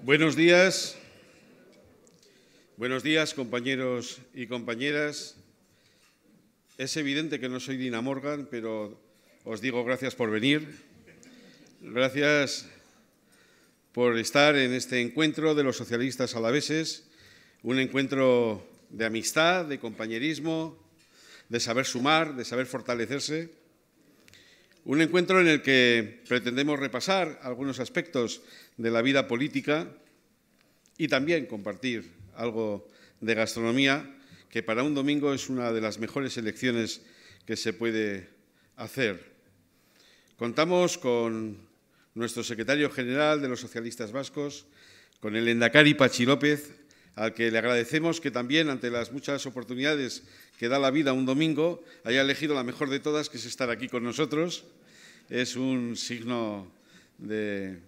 Buenos días. Buenos días, compañeros y compañeras. Es evidente que no soy Dina Morgan, pero os digo gracias por venir. Gracias por estar en este encuentro de los socialistas alaveses, un encuentro de amistad, de compañerismo, de saber sumar, de saber fortalecerse un encuentro en el que pretendemos repasar algunos aspectos de la vida política y también compartir algo de gastronomía, que para un domingo es una de las mejores elecciones que se puede hacer. Contamos con nuestro secretario general de los socialistas vascos, con el Endacari Pachi López, al que le agradecemos que también, ante las muchas oportunidades que da la vida un domingo, haya elegido la mejor de todas, que es estar aquí con nosotros. Es un signo de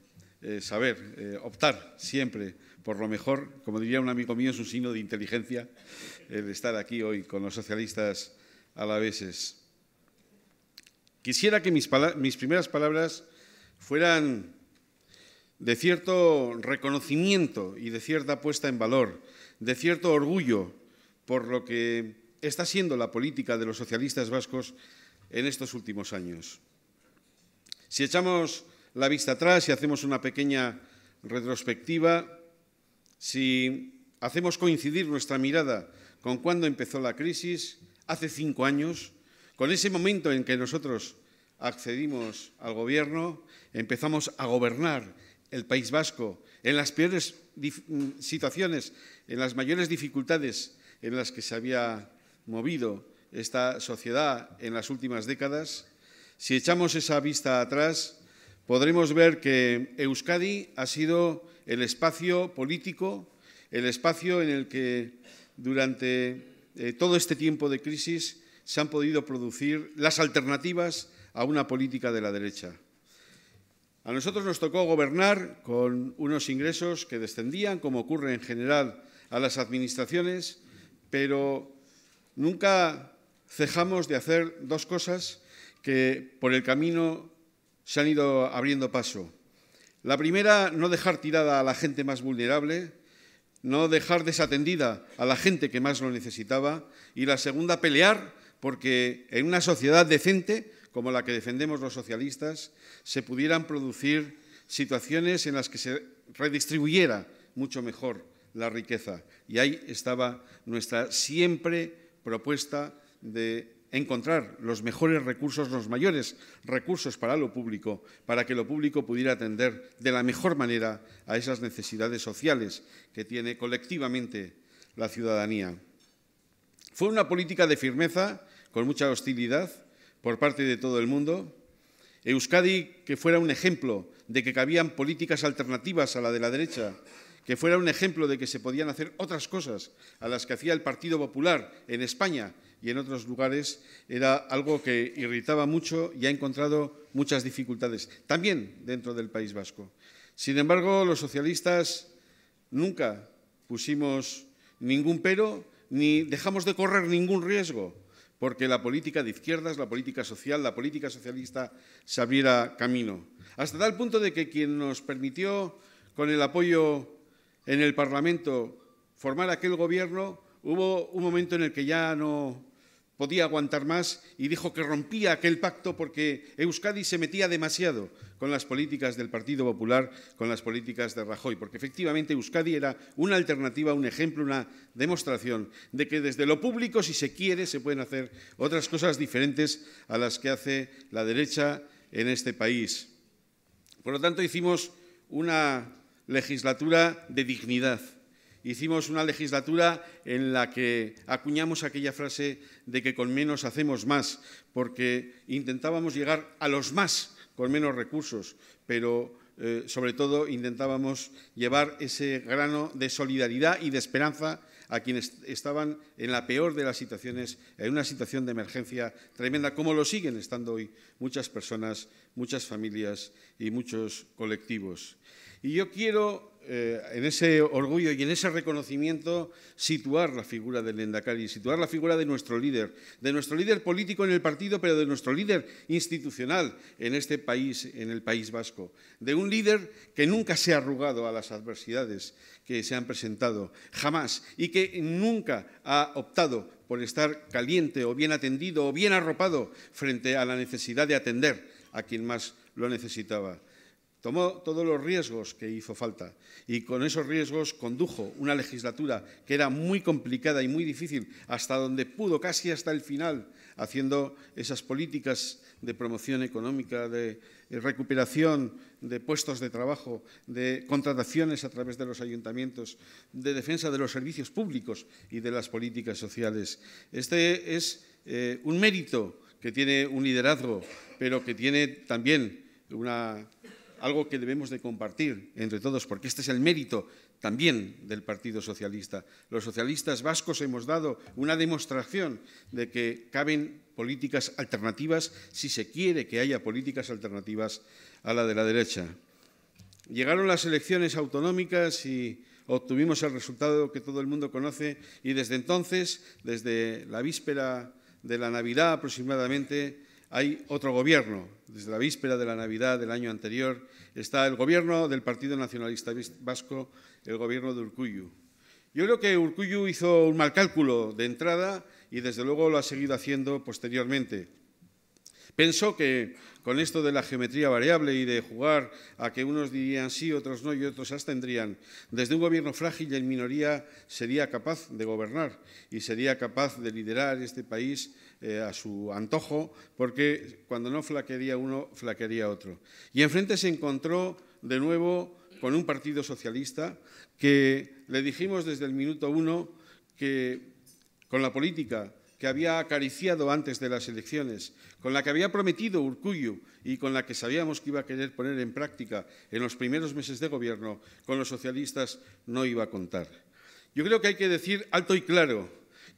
eh, saber eh, optar siempre por lo mejor. Como diría un amigo mío, es un signo de inteligencia el estar aquí hoy con los socialistas alaveses. Quisiera que mis primeras palabras fueran de cierto reconocimiento y de cierta puesta en valor, de cierto orgullo por lo que está siendo la política de los socialistas vascos en estos últimos años. Si echamos la vista atrás y hacemos una pequeña retrospectiva, si hacemos coincidir nuestra mirada con cuando empezó la crisis, hace cinco años, con ese momento en que nosotros accedimos al gobierno, empezamos a gobernar el País Vasco, en las peores mm, situaciones, en las mayores dificultades en las que se había movido esta sociedad en las últimas décadas, si echamos esa vista atrás, podremos ver que Euskadi ha sido el espacio político, el espacio en el que durante eh, todo este tiempo de crisis se han podido producir las alternativas a una política de la derecha. A nosotros nos tocó gobernar con unos ingresos que descendían, como ocurre en general a las administraciones, pero nunca cejamos de hacer dos cosas que por el camino se han ido abriendo paso. La primera, no dejar tirada a la gente más vulnerable, no dejar desatendida a la gente que más lo necesitaba. Y la segunda, pelear porque en una sociedad decente como la que defendemos los socialistas, se pudieran producir situaciones en las que se redistribuyera mucho mejor la riqueza. Y ahí estaba nuestra siempre propuesta de encontrar los mejores recursos, los mayores recursos para lo público, para que lo público pudiera atender de la mejor manera a esas necesidades sociales que tiene colectivamente la ciudadanía. Fue una política de firmeza, con mucha hostilidad, por parte de todo el mundo. Euskadi que fuera un ejemplo de que cabían políticas alternativas a la de la derecha, que fuera un ejemplo de que se podían hacer otras cosas a las que hacía el Partido Popular en España y en otros lugares, era algo que irritaba mucho y ha encontrado muchas dificultades, también dentro del País Vasco. Sin embargo, los socialistas nunca pusimos ningún pero ni dejamos de correr ningún riesgo porque la política de izquierdas, la política social, la política socialista se abriera camino. Hasta tal punto de que quien nos permitió, con el apoyo en el Parlamento, formar aquel gobierno, hubo un momento en el que ya no podía aguantar más y dijo que rompía aquel pacto porque Euskadi se metía demasiado con las políticas del Partido Popular, con las políticas de Rajoy, porque efectivamente Euskadi era una alternativa, un ejemplo, una demostración de que desde lo público, si se quiere, se pueden hacer otras cosas diferentes a las que hace la derecha en este país. Por lo tanto, hicimos una legislatura de dignidad Hicimos una legislatura en la que acuñamos aquella frase de que con menos hacemos más, porque intentábamos llegar a los más con menos recursos, pero eh, sobre todo intentábamos llevar ese grano de solidaridad y de esperanza a quienes estaban en la peor de las situaciones, en una situación de emergencia tremenda, como lo siguen estando hoy muchas personas, muchas familias y muchos colectivos. Y yo quiero eh, en ese orgullo y en ese reconocimiento situar la figura del Endacari, situar la figura de nuestro líder, de nuestro líder político en el partido, pero de nuestro líder institucional en este país, en el País Vasco, de un líder que nunca se ha arrugado a las adversidades que se han presentado, jamás, y que nunca ha optado por estar caliente o bien atendido o bien arropado frente a la necesidad de atender a quien más lo necesitaba. Tomó todos los riesgos que hizo falta y con esos riesgos condujo una legislatura que era muy complicada y muy difícil, hasta donde pudo, casi hasta el final, haciendo esas políticas de promoción económica, de eh, recuperación de puestos de trabajo, de contrataciones a través de los ayuntamientos, de defensa de los servicios públicos y de las políticas sociales. Este es eh, un mérito que tiene un liderazgo, pero que tiene también una algo que debemos de compartir entre todos, porque este es el mérito también del Partido Socialista. Los socialistas vascos hemos dado una demostración de que caben políticas alternativas si se quiere que haya políticas alternativas a la de la derecha. Llegaron las elecciones autonómicas y obtuvimos el resultado que todo el mundo conoce y desde entonces, desde la víspera de la Navidad aproximadamente, hay otro gobierno. Desde la víspera de la Navidad del año anterior está el gobierno del Partido Nacionalista Vasco, el gobierno de Urcuyu. Yo creo que Urcuyu hizo un mal cálculo de entrada y desde luego lo ha seguido haciendo posteriormente. Pensó que con esto de la geometría variable y de jugar a que unos dirían sí, otros no y otros tendrían, desde un gobierno frágil y en minoría sería capaz de gobernar y sería capaz de liderar este país eh, a su antojo, porque cuando no flaquearía uno, flaquearía otro. Y enfrente se encontró de nuevo con un partido socialista que le dijimos desde el minuto uno que con la política que había acariciado antes de las elecciones, con la que había prometido Urcuyo y con la que sabíamos que iba a querer poner en práctica en los primeros meses de gobierno, con los socialistas no iba a contar. Yo creo que hay que decir alto y claro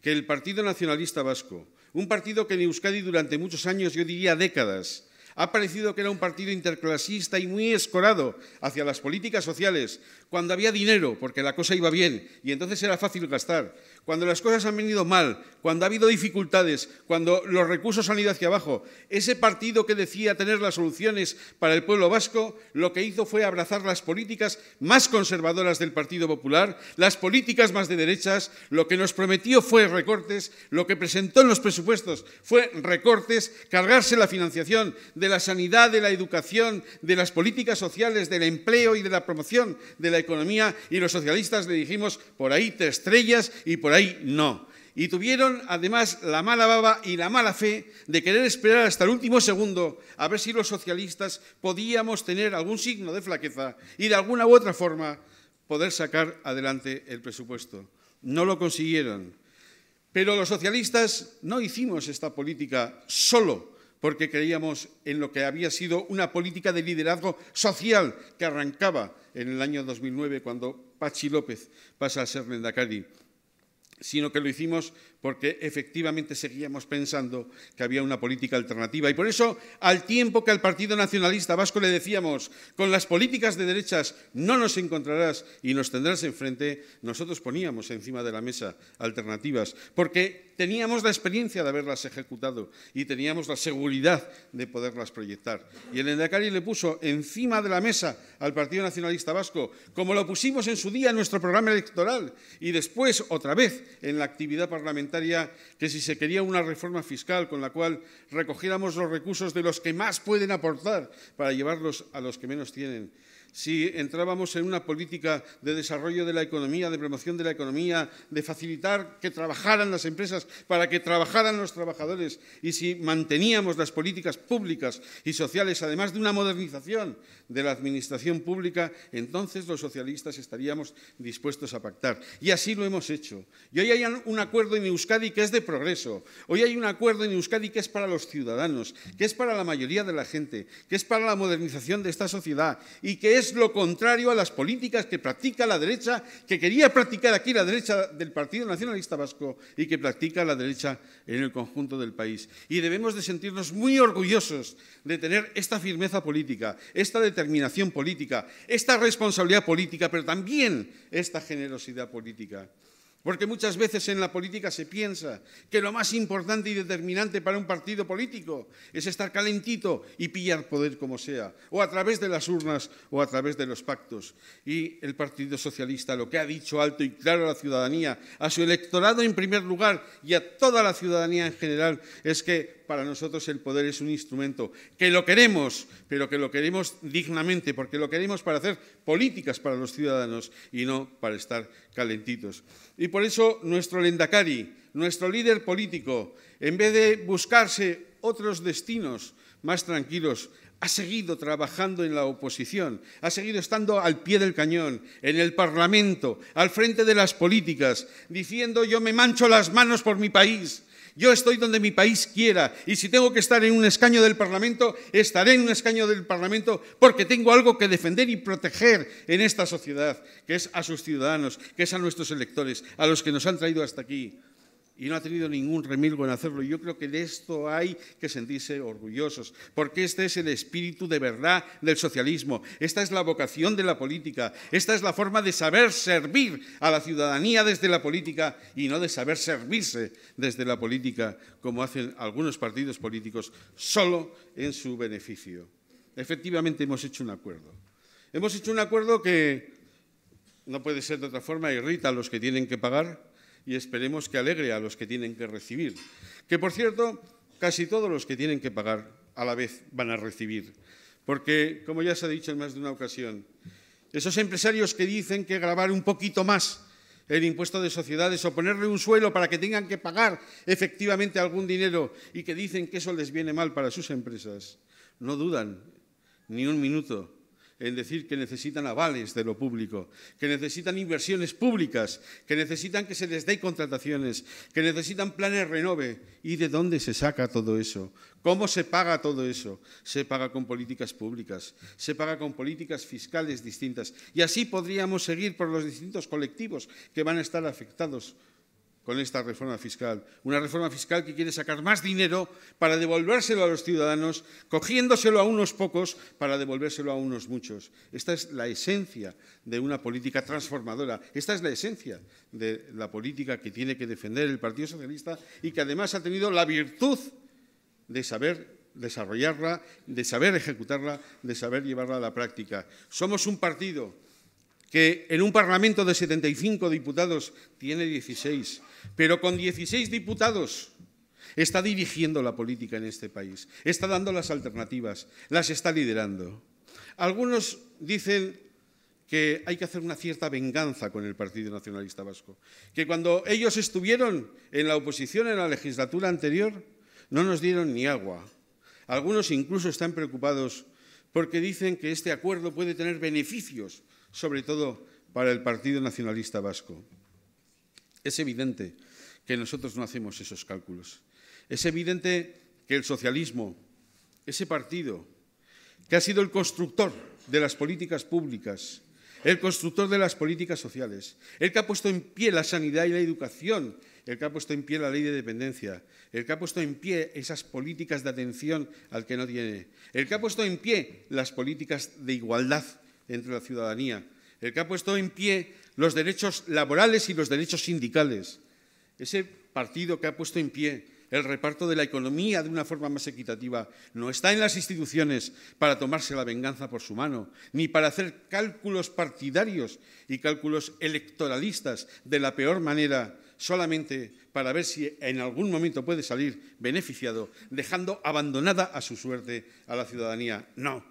que el Partido Nacionalista Vasco, un partido que en Euskadi durante muchos años, yo diría décadas, ha parecido que era un partido interclasista y muy escorado hacia las políticas sociales, cuando había dinero, porque la cosa iba bien, y entonces era fácil gastar cuando las cosas han venido mal, cuando ha habido dificultades, cuando los recursos han ido hacia abajo, ese partido que decía tener las soluciones para el pueblo vasco, lo que hizo fue abrazar las políticas más conservadoras del Partido Popular, las políticas más de derechas, lo que nos prometió fue recortes, lo que presentó en los presupuestos fue recortes, cargarse la financiación de la sanidad, de la educación, de las políticas sociales, del empleo y de la promoción de la economía, y los socialistas le dijimos, por ahí tres estrellas y por ahí no. Y tuvieron además la mala baba y la mala fe de querer esperar hasta el último segundo a ver si los socialistas podíamos tener algún signo de flaqueza y de alguna u otra forma poder sacar adelante el presupuesto. No lo consiguieron. Pero los socialistas no hicimos esta política solo porque creíamos en lo que había sido una política de liderazgo social que arrancaba en el año 2009 cuando Pachi López pasa a ser Mendacari sino que lo hicimos porque efectivamente seguíamos pensando que había una política alternativa. Y por eso, al tiempo que al Partido Nacionalista Vasco le decíamos, con las políticas de derechas no nos encontrarás y nos tendrás enfrente, nosotros poníamos encima de la mesa alternativas, porque teníamos la experiencia de haberlas ejecutado y teníamos la seguridad de poderlas proyectar. Y el Endacari le puso encima de la mesa al Partido Nacionalista Vasco, como lo pusimos en su día en nuestro programa electoral y después otra vez en la actividad parlamentaria que si se quería una reforma fiscal con la cual recogiéramos los recursos de los que más pueden aportar para llevarlos a los que menos tienen, si entrábamos en una política de desarrollo de la economía, de promoción de la economía, de facilitar que trabajaran las empresas para que trabajaran los trabajadores y si manteníamos las políticas públicas y sociales, además de una modernización de la administración pública, entonces los socialistas estaríamos dispuestos a pactar. Y así lo hemos hecho. Y hoy hay un acuerdo en Euskadi que es de progreso. Hoy hay un acuerdo en Euskadi que es para los ciudadanos, que es para la mayoría de la gente, que es para la modernización de esta sociedad y que es es lo contrario a las políticas que practica la derecha, que quería practicar aquí la derecha del Partido Nacionalista Vasco y que practica la derecha en el conjunto del país. Y debemos de sentirnos muy orgullosos de tener esta firmeza política, esta determinación política, esta responsabilidad política, pero también esta generosidad política. Porque muchas veces en la política se piensa que lo más importante y determinante para un partido político es estar calentito y pillar poder como sea, o a través de las urnas o a través de los pactos. Y el Partido Socialista lo que ha dicho alto y claro a la ciudadanía, a su electorado en primer lugar y a toda la ciudadanía en general, es que para nosotros el poder es un instrumento, que lo queremos, pero que lo queremos dignamente, porque lo queremos para hacer políticas para los ciudadanos y no para estar calentitos. Y por eso nuestro Lendakari, nuestro líder político, en vez de buscarse otros destinos más tranquilos, ha seguido trabajando en la oposición, ha seguido estando al pie del cañón, en el Parlamento, al frente de las políticas, diciendo yo me mancho las manos por mi país, yo estoy donde mi país quiera y si tengo que estar en un escaño del Parlamento, estaré en un escaño del Parlamento porque tengo algo que defender y proteger en esta sociedad, que es a sus ciudadanos, que es a nuestros electores, a los que nos han traído hasta aquí y no ha tenido ningún remilgo en hacerlo. Yo creo que de esto hay que sentirse orgullosos, porque este es el espíritu de verdad del socialismo, esta es la vocación de la política, esta es la forma de saber servir a la ciudadanía desde la política y no de saber servirse desde la política, como hacen algunos partidos políticos solo en su beneficio. Efectivamente hemos hecho un acuerdo. Hemos hecho un acuerdo que no puede ser de otra forma, irrita a los que tienen que pagar, y esperemos que alegre a los que tienen que recibir. Que, por cierto, casi todos los que tienen que pagar a la vez van a recibir. Porque, como ya se ha dicho en más de una ocasión, esos empresarios que dicen que grabar un poquito más el impuesto de sociedades o ponerle un suelo para que tengan que pagar efectivamente algún dinero y que dicen que eso les viene mal para sus empresas, no dudan ni un minuto en decir que necesitan avales de lo público, que necesitan inversiones públicas, que necesitan que se les dé contrataciones, que necesitan planes renove. ¿Y de dónde se saca todo eso? ¿Cómo se paga todo eso? Se paga con políticas públicas, se paga con políticas fiscales distintas. Y así podríamos seguir por los distintos colectivos que van a estar afectados con esta reforma fiscal. Una reforma fiscal que quiere sacar más dinero para devolvérselo a los ciudadanos, cogiéndoselo a unos pocos para devolvérselo a unos muchos. Esta es la esencia de una política transformadora. Esta es la esencia de la política que tiene que defender el Partido Socialista y que además ha tenido la virtud de saber desarrollarla, de saber ejecutarla, de saber llevarla a la práctica. Somos un partido que en un Parlamento de 75 diputados tiene 16 pero con 16 diputados está dirigiendo la política en este país, está dando las alternativas, las está liderando. Algunos dicen que hay que hacer una cierta venganza con el Partido Nacionalista Vasco, que cuando ellos estuvieron en la oposición en la legislatura anterior no nos dieron ni agua. Algunos incluso están preocupados porque dicen que este acuerdo puede tener beneficios, sobre todo para el Partido Nacionalista Vasco. Es evidente que nosotros no hacemos esos cálculos. Es evidente que el socialismo, ese partido que ha sido el constructor de las políticas públicas, el constructor de las políticas sociales, el que ha puesto en pie la sanidad y la educación, el que ha puesto en pie la ley de dependencia, el que ha puesto en pie esas políticas de atención al que no tiene, el que ha puesto en pie las políticas de igualdad entre la ciudadanía, el que ha puesto en pie los derechos laborales y los derechos sindicales. Ese partido que ha puesto en pie el reparto de la economía de una forma más equitativa no está en las instituciones para tomarse la venganza por su mano, ni para hacer cálculos partidarios y cálculos electoralistas de la peor manera solamente para ver si en algún momento puede salir beneficiado, dejando abandonada a su suerte a la ciudadanía. No,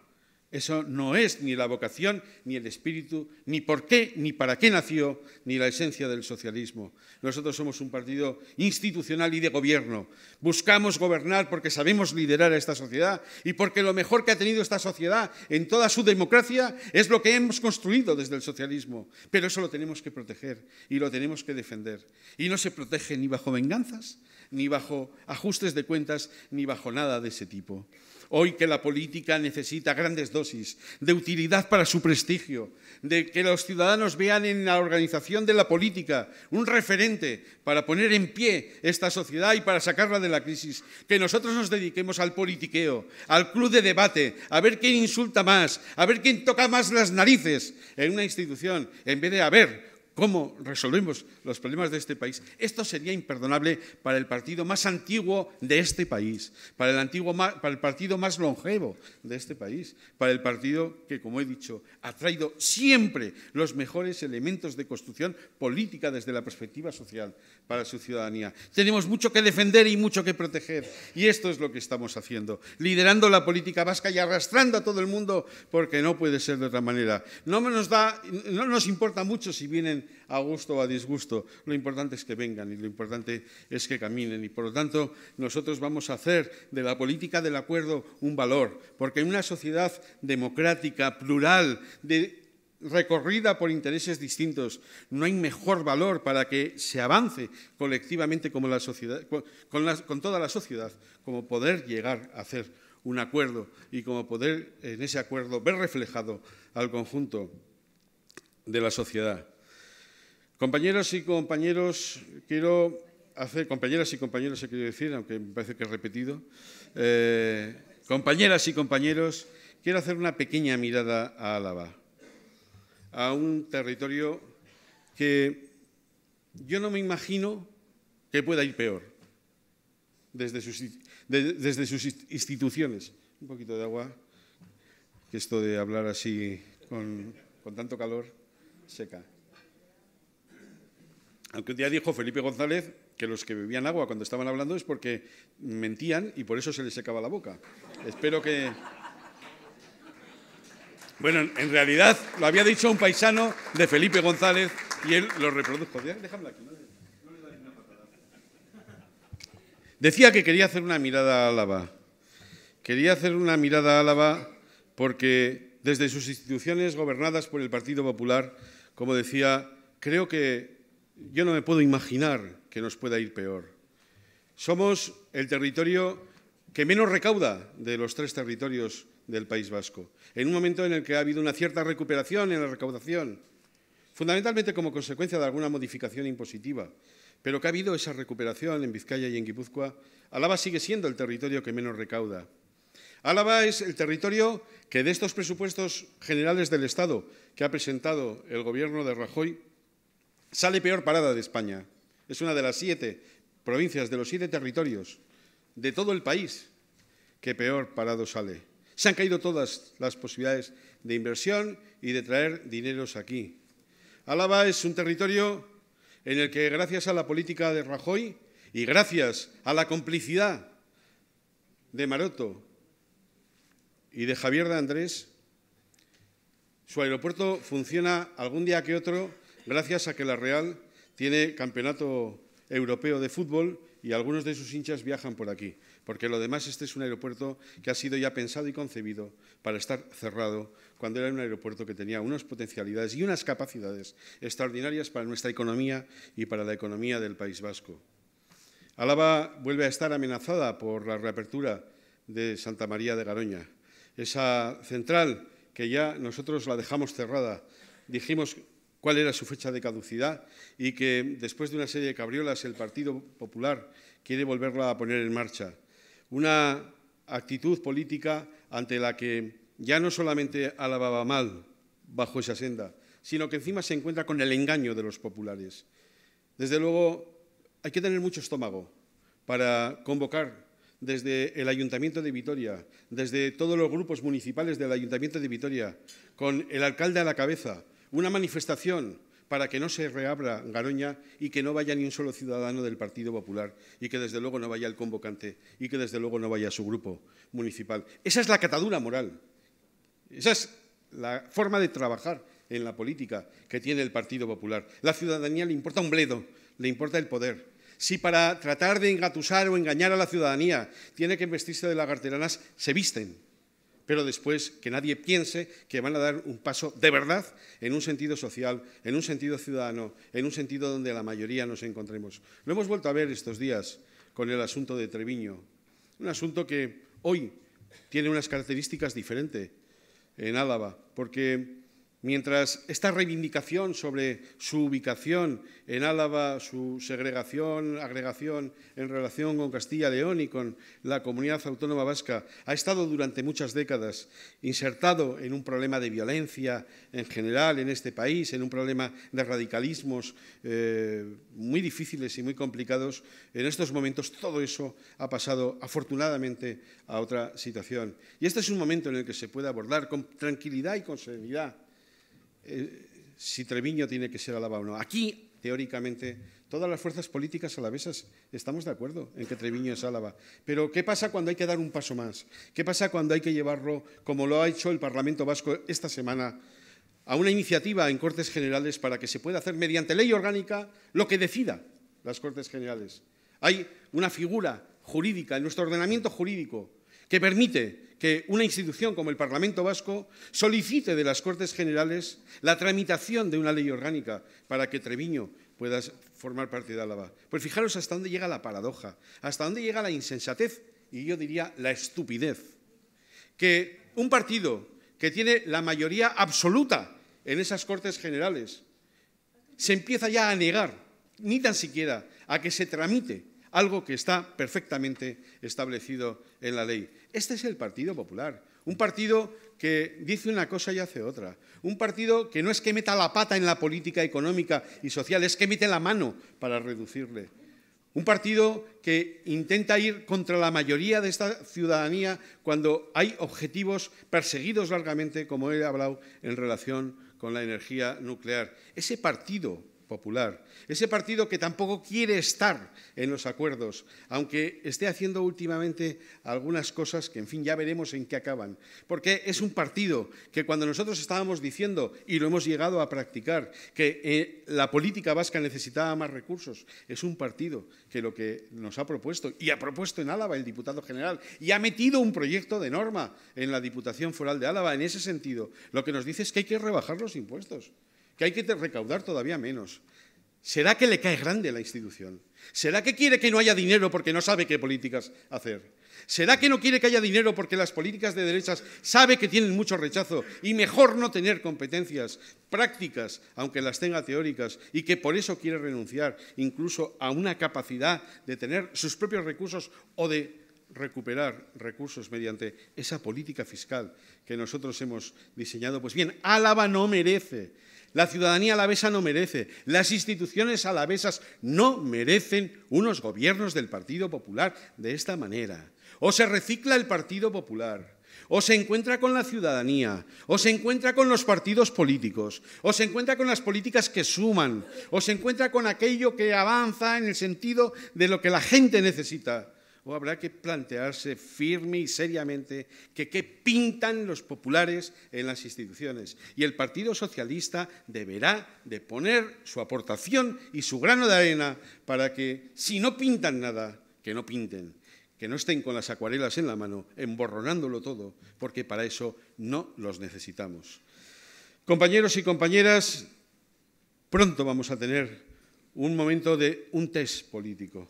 eso no es ni la vocación, ni el espíritu, ni por qué, ni para qué nació, ni la esencia del socialismo. Nosotros somos un partido institucional y de gobierno. Buscamos gobernar porque sabemos liderar a esta sociedad y porque lo mejor que ha tenido esta sociedad en toda su democracia es lo que hemos construido desde el socialismo. Pero eso lo tenemos que proteger y lo tenemos que defender. Y no se protege ni bajo venganzas, ni bajo ajustes de cuentas, ni bajo nada de ese tipo. Hoy que la política necesita grandes dosis de utilidad para su prestigio, de que los ciudadanos vean en la organización de la política un referente para poner en pie esta sociedad y para sacarla de la crisis, que nosotros nos dediquemos al politiqueo, al club de debate, a ver quién insulta más, a ver quién toca más las narices en una institución, en vez de a ver cómo resolvemos los problemas de este país, esto sería imperdonable para el partido más antiguo de este país, para el, antiguo, para el partido más longevo de este país, para el partido que, como he dicho, ha traído siempre los mejores elementos de construcción política desde la perspectiva social para su ciudadanía. Tenemos mucho que defender y mucho que proteger, y esto es lo que estamos haciendo, liderando la política vasca y arrastrando a todo el mundo, porque no puede ser de otra manera. No, nos da, no nos importa mucho si vienen a gusto o a disgusto. Lo importante es que vengan y lo importante es que caminen. Y por lo tanto, nosotros vamos a hacer de la política del acuerdo un valor, porque en una sociedad democrática, plural, recorrida por intereses distintos. No hay mejor valor para que se avance colectivamente como con, toda la sociedad, como poder llegar a hacer un acuerdo y como poder en ese acuerdo ver reflejado al conjunto de la sociedad. Compañeros y compañeros, quiero hacer, compañeras y compañeros, he querido decir, aunque me parece que he repetido, eh, compañeras y compañeros, quiero hacer una pequeña mirada a Álava, a un territorio que yo no me imagino que pueda ir peor desde sus, desde sus instituciones. Un poquito de agua, que esto de hablar así con, con tanto calor seca. Aunque un día dijo Felipe González que los que bebían agua cuando estaban hablando es porque mentían y por eso se les secaba la boca. Espero que... Bueno, en realidad lo había dicho un paisano de Felipe González y él lo reprodujo. aquí, no le, patada. Decía que quería hacer una mirada a Álava. Quería hacer una mirada a Álava porque desde sus instituciones gobernadas por el Partido Popular, como decía, creo que yo no me puedo imaginar que nos pueda ir peor. Somos el territorio que menos recauda de los tres territorios del País Vasco, en un momento en el que ha habido una cierta recuperación en la recaudación, fundamentalmente como consecuencia de alguna modificación impositiva, pero que ha habido esa recuperación en Vizcaya y en Guipúzcoa, Álava sigue siendo el territorio que menos recauda. Álava es el territorio que de estos presupuestos generales del Estado que ha presentado el gobierno de Rajoy, Sale peor parada de España. Es una de las siete provincias, de los siete territorios de todo el país que peor parado sale. Se han caído todas las posibilidades de inversión y de traer dineros aquí. Álava es un territorio en el que gracias a la política de Rajoy y gracias a la complicidad de Maroto y de Javier de Andrés, su aeropuerto funciona algún día que otro gracias a que la Real tiene campeonato europeo de fútbol y algunos de sus hinchas viajan por aquí, porque lo demás este es un aeropuerto que ha sido ya pensado y concebido para estar cerrado cuando era un aeropuerto que tenía unas potencialidades y unas capacidades extraordinarias para nuestra economía y para la economía del País Vasco. Álava vuelve a estar amenazada por la reapertura de Santa María de Garoña, esa central que ya nosotros la dejamos cerrada. Dijimos cuál era su fecha de caducidad y que después de una serie de cabriolas el Partido Popular quiere volverla a poner en marcha. Una actitud política ante la que ya no solamente alababa mal bajo esa senda, sino que encima se encuentra con el engaño de los populares. Desde luego, hay que tener mucho estómago para convocar desde el Ayuntamiento de Vitoria, desde todos los grupos municipales del Ayuntamiento de Vitoria, con el alcalde a la cabeza, una manifestación para que no se reabra Garoña y que no vaya ni un solo ciudadano del Partido Popular y que desde luego no vaya el convocante y que desde luego no vaya su grupo municipal. Esa es la catadura moral. Esa es la forma de trabajar en la política que tiene el Partido Popular. La ciudadanía le importa un bledo, le importa el poder. Si para tratar de engatusar o engañar a la ciudadanía tiene que vestirse de lagarteranas, se visten pero después que nadie piense que van a dar un paso de verdad en un sentido social, en un sentido ciudadano, en un sentido donde la mayoría nos encontremos. Lo hemos vuelto a ver estos días con el asunto de Treviño, un asunto que hoy tiene unas características diferentes en Álava, porque Mientras esta reivindicación sobre su ubicación en Álava, su segregación, agregación en relación con Castilla y León y con la comunidad autónoma vasca ha estado durante muchas décadas insertado en un problema de violencia en general en este país, en un problema de radicalismos eh, muy difíciles y muy complicados, en estos momentos todo eso ha pasado afortunadamente a otra situación. Y este es un momento en el que se puede abordar con tranquilidad y con serenidad eh, si Treviño tiene que ser Álava o no. Aquí, teóricamente, todas las fuerzas políticas alavesas estamos de acuerdo en que Treviño es Álava. Pero ¿qué pasa cuando hay que dar un paso más? ¿Qué pasa cuando hay que llevarlo, como lo ha hecho el Parlamento Vasco esta semana, a una iniciativa en Cortes Generales para que se pueda hacer mediante ley orgánica lo que decida las Cortes Generales? Hay una figura jurídica en nuestro ordenamiento jurídico que permite que una institución como el Parlamento Vasco solicite de las Cortes Generales la tramitación de una ley orgánica para que Treviño pueda formar parte de Álava. Pues fijaros hasta dónde llega la paradoja, hasta dónde llega la insensatez y yo diría la estupidez. Que un partido que tiene la mayoría absoluta en esas Cortes Generales se empieza ya a negar, ni tan siquiera a que se tramite algo que está perfectamente establecido en la ley. Este es el Partido Popular, un partido que dice una cosa y hace otra, un partido que no es que meta la pata en la política económica y social, es que mete la mano para reducirle. Un partido que intenta ir contra la mayoría de esta ciudadanía cuando hay objetivos perseguidos largamente, como he hablado, en relación con la energía nuclear. Ese partido Popular. Ese partido que tampoco quiere estar en los acuerdos, aunque esté haciendo últimamente algunas cosas que, en fin, ya veremos en qué acaban. Porque es un partido que cuando nosotros estábamos diciendo, y lo hemos llegado a practicar, que eh, la política vasca necesitaba más recursos, es un partido que lo que nos ha propuesto, y ha propuesto en Álava el diputado general, y ha metido un proyecto de norma en la Diputación Foral de Álava, en ese sentido, lo que nos dice es que hay que rebajar los impuestos que hay que recaudar todavía menos. ¿Será que le cae grande la institución? ¿Será que quiere que no haya dinero porque no sabe qué políticas hacer? ¿Será que no quiere que haya dinero porque las políticas de derechas sabe que tienen mucho rechazo y mejor no tener competencias prácticas, aunque las tenga teóricas, y que por eso quiere renunciar incluso a una capacidad de tener sus propios recursos o de recuperar recursos mediante esa política fiscal que nosotros hemos diseñado, pues bien, Álava no merece, la ciudadanía alavesa no merece, las instituciones alavesas no merecen unos gobiernos del Partido Popular de esta manera. O se recicla el Partido Popular, o se encuentra con la ciudadanía, o se encuentra con los partidos políticos, o se encuentra con las políticas que suman, o se encuentra con aquello que avanza en el sentido de lo que la gente necesita o habrá que plantearse firme y seriamente que qué pintan los populares en las instituciones. Y el Partido Socialista deberá de poner su aportación y su grano de arena para que, si no pintan nada, que no pinten, que no estén con las acuarelas en la mano, emborronándolo todo, porque para eso no los necesitamos. Compañeros y compañeras, pronto vamos a tener un momento de un test político.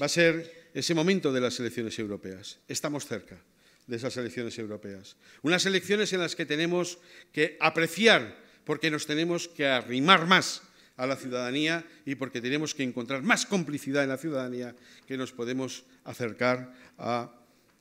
Va a ser ese momento de las elecciones europeas. Estamos cerca de esas elecciones europeas. Unas elecciones en las que tenemos que apreciar, porque nos tenemos que arrimar más a la ciudadanía y porque tenemos que encontrar más complicidad en la ciudadanía que nos podemos acercar a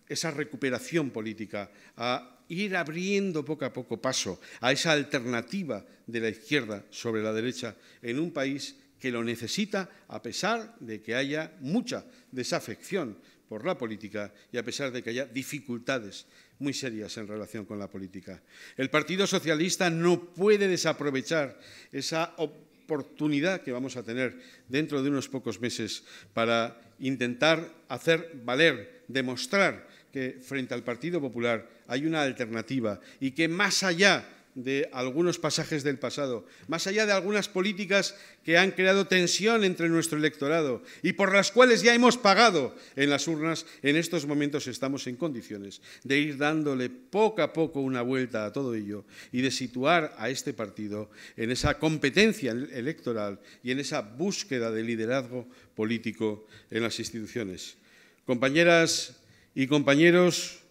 esa recuperación política, a ir abriendo poco a poco paso a esa alternativa de la izquierda sobre la derecha en un país que lo necesita a pesar de que haya mucha desafección por la política y a pesar de que haya dificultades muy serias en relación con la política. El Partido Socialista no puede desaprovechar esa oportunidad que vamos a tener dentro de unos pocos meses para intentar hacer valer, demostrar que frente al Partido Popular hay una alternativa y que más allá de algunos pasajes del pasado, más allá de algunas políticas que han creado tensión entre nuestro electorado y por las cuales ya hemos pagado en las urnas, en estos momentos estamos en condiciones de ir dándole poco a poco una vuelta a todo ello y de situar a este partido en esa competencia electoral y en esa búsqueda de liderazgo político en las instituciones. Compañeras y compañeros,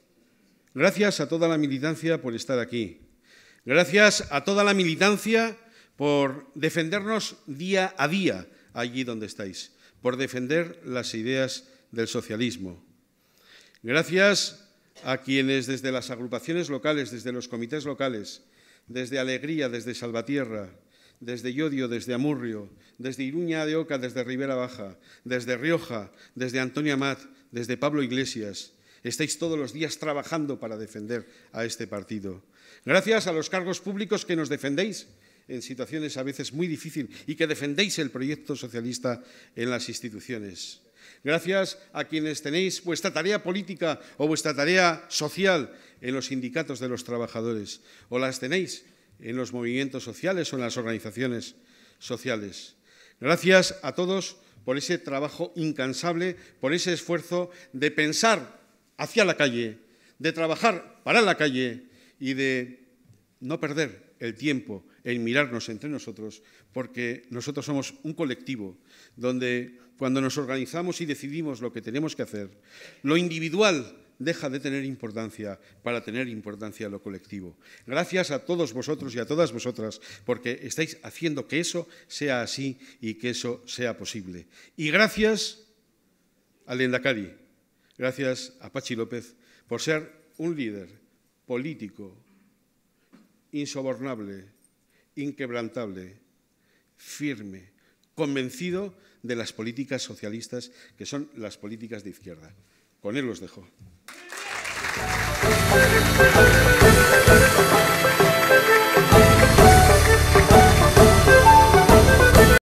gracias a toda la militancia por estar aquí. Gracias a toda la militancia por defendernos día a día allí donde estáis, por defender las ideas del socialismo. Gracias a quienes desde las agrupaciones locales, desde los comités locales, desde Alegría, desde Salvatierra, desde Llodio, desde Amurrio, desde Iruña de Oca, desde Ribera Baja, desde Rioja, desde Antonio Amat, desde Pablo Iglesias, estáis todos los días trabajando para defender a este partido. Gracias a los cargos públicos que nos defendéis en situaciones a veces muy difíciles y que defendéis el proyecto socialista en las instituciones. Gracias a quienes tenéis vuestra tarea política o vuestra tarea social en los sindicatos de los trabajadores o las tenéis en los movimientos sociales o en las organizaciones sociales. Gracias a todos por ese trabajo incansable, por ese esfuerzo de pensar hacia la calle, de trabajar para la calle y de no perder el tiempo en mirarnos entre nosotros, porque nosotros somos un colectivo donde cuando nos organizamos y decidimos lo que tenemos que hacer, lo individual deja de tener importancia para tener importancia lo colectivo. Gracias a todos vosotros y a todas vosotras porque estáis haciendo que eso sea así y que eso sea posible. Y gracias al Endacari, gracias a Pachi López por ser un líder político, insobornable, inquebrantable, firme, convencido de las políticas socialistas que son las políticas de izquierda. Con él los dejo.